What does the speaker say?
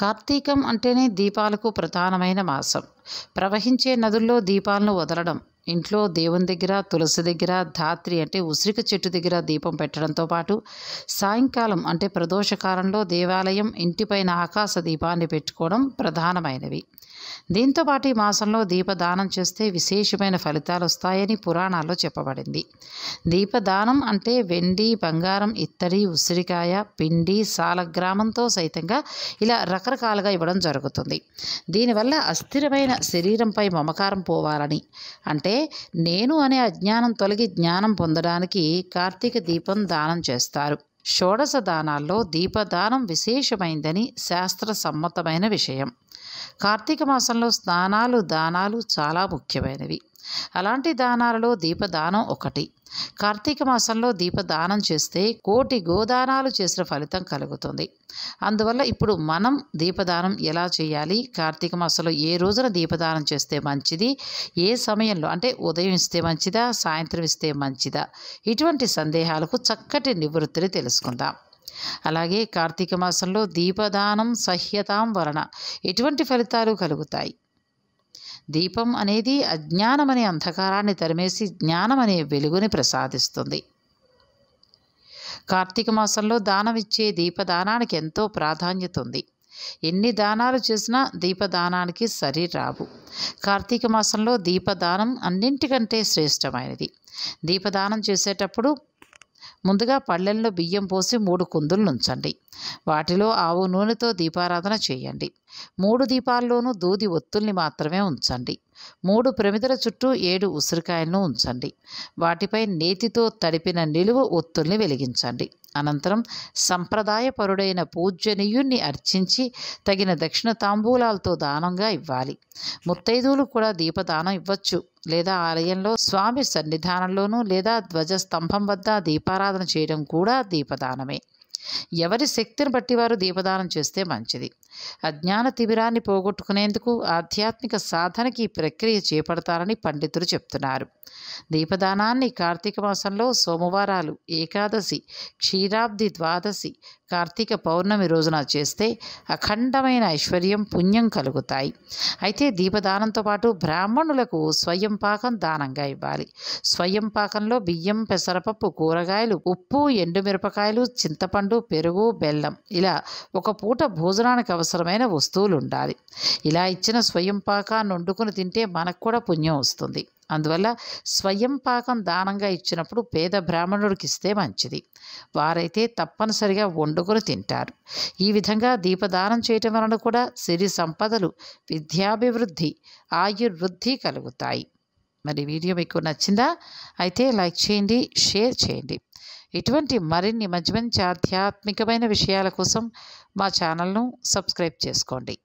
కార్తీకం అంటేనే దీపాలకు ప్రధానమైన మాసం ప్రవహించే నదుల్లో దీపాలను వదలడం ఇంట్లో దేవుని దగ్గర తులసి దగ్గర ధాత్రి అంటే ఉసిరిక చెట్టు దగ్గర దీపం పెట్టడంతో పాటు సాయంకాలం అంటే ప్రదోషకాలంలో దేవాలయం ఇంటిపైన ఆకాశ దీపాన్ని పెట్టుకోవడం ప్రధానమైనవి దీంతోపాటు ఈ మాసంలో దీపదానం చేస్తే విశేషమైన ఫలితాలు వస్తాయని పురాణాల్లో చెప్పబడింది దీపదానం అంటే వెండి బంగారం ఇత్తడి ఉసిరికాయ పిండి సాలగ్రామంతో సైతంగా ఇలా రకరకాలుగా ఇవ్వడం జరుగుతుంది దీనివల్ల అస్థిరమైన శరీరంపై మమకారం పోవాలని అంటే నేను అనే అజ్ఞానం తొలగి జ్ఞానం పొందడానికి కార్తీక దీపం దానం చేస్తారు షోడశ దానాల్లో దీపదానం విశేషమైందని శాస్త్ర సమ్మతమైన విషయం కార్తీక మాసంలో స్నానాలు దానాలు చాలా ముఖ్యమైనవి అలాంటి దానాలలో దీపదానం ఒకటి కార్తీక మాసంలో దీపదానం చేస్తే కోటి గోదానాలు చేసిన ఫలితం కలుగుతుంది అందువల్ల ఇప్పుడు మనం దీపదానం ఎలా చేయాలి కార్తీక మాసంలో ఏ రోజున దీపదానం చేస్తే మంచిది ఏ సమయంలో అంటే ఉదయం ఇస్తే మంచిదా సాయంత్రం ఇస్తే మంచిదా ఇటువంటి సందేహాలకు చక్కటి నివృత్తిని తెలుసుకుందాం అలాగే కార్తీక మాసంలో దీపదానం సహ్యతాం వలన ఎటువంటి ఫలితాలు కలుగుతాయి దీపం అనేది అజ్ఞానమనే అంధకారాన్ని తరిమేసి జ్ఞానమనే వెలుగుని ప్రసాదిస్తుంది కార్తీక మాసంలో దానమిచ్చే దీపదానానికి ఎంతో ప్రాధాన్యత ఉంది ఎన్ని దానాలు చేసినా దీపదానానికి సరి రావు కార్తీక మాసంలో దీపదానం అన్నింటికంటే శ్రేష్టమైనది దీపదానం చేసేటప్పుడు ముందుగా పళ్ళెల్లో బియ్యం పోసి మూడు కుందులు నుంచండి వాటిలో ఆవు నూనెతో దీపారాధన చేయండి మూడు దీపాల్లోనూ దూది ఒత్తుల్ని మాత్రమే ఉంచండి మూడు ప్రమిదల చుట్టూ ఏడు ఉసిరికాయలను ఉంచండి వాటిపై నేతితో తడిపిన నిలువు ఒత్తుల్ని వెలిగించండి అనంతరం సంప్రదాయపరుడైన పూజ్యనీయుణ్ణి అర్చించి తగిన దక్షిణ తాంబూలాలతో దానంగా ఇవ్వాలి ముత్తైదువులు కూడా దీపదానం ఇవ్వచ్చు లేదా ఆలయంలో స్వామి సన్నిధానంలోనూ లేదా ధ్వజస్తంభం వద్ద దీపారాధన చేయడం కూడా దీపదానమే ఎవరి శక్తిని బట్టి వారు దీపదానం చేస్తే మంచిది అజ్ఞాన తిబిరాన్ని పోగొట్టుకునేందుకు ఆధ్యాత్మిక సాధనకి ఈ ప్రక్రియ చేపడతారని పండితులు చెప్తున్నారు దీపదానాన్ని కార్తీక మాసంలో సోమవారాలు ఏకాదశి క్షీరాబ్ది ద్వాదశి కార్తీక పౌర్ణమి రోజున చేస్తే అఖండమైన ఐశ్వర్యం పుణ్యం కలుగుతాయి అయితే దీపదానంతో పాటు బ్రాహ్మణులకు స్వయం పాకం దానంగా ఇవ్వాలి స్వయం పాకంలో బియ్యం పెసరపప్పు కూరగాయలు ఉప్పు ఎండుమిరపకాయలు చింతపండు పెరుగు బెల్లం ఇలా ఒక పూట భోజనానికి అవసరమైన వస్తువులు ఉండాలి ఇలా ఇచ్చిన స్వయం పాకాన్ని వండుకుని తింటే మనకు కూడా పుణ్యం వస్తుంది అందువల్ల స్వయం పాకం దానంగా ఇచ్చినప్పుడు పేద బ్రాహ్మణుడికి ఇస్తే మంచిది వారైతే తప్పనిసరిగా వండుకొని తింటారు ఈ విధంగా దీపదానం చేయటం వలన కూడా సిరి సంపదలు విద్యాభివృద్ధి ఆయుర్వృద్ధి కలుగుతాయి మరి వీడియో మీకు నచ్చిందా అయితే లైక్ చేయండి షేర్ చేయండి ఇటువంటి మరిన్ని మంచి మంచి ఆధ్యాత్మికమైన విషయాల కోసం మా ఛానల్ను సబ్స్క్రైబ్ చేసుకోండి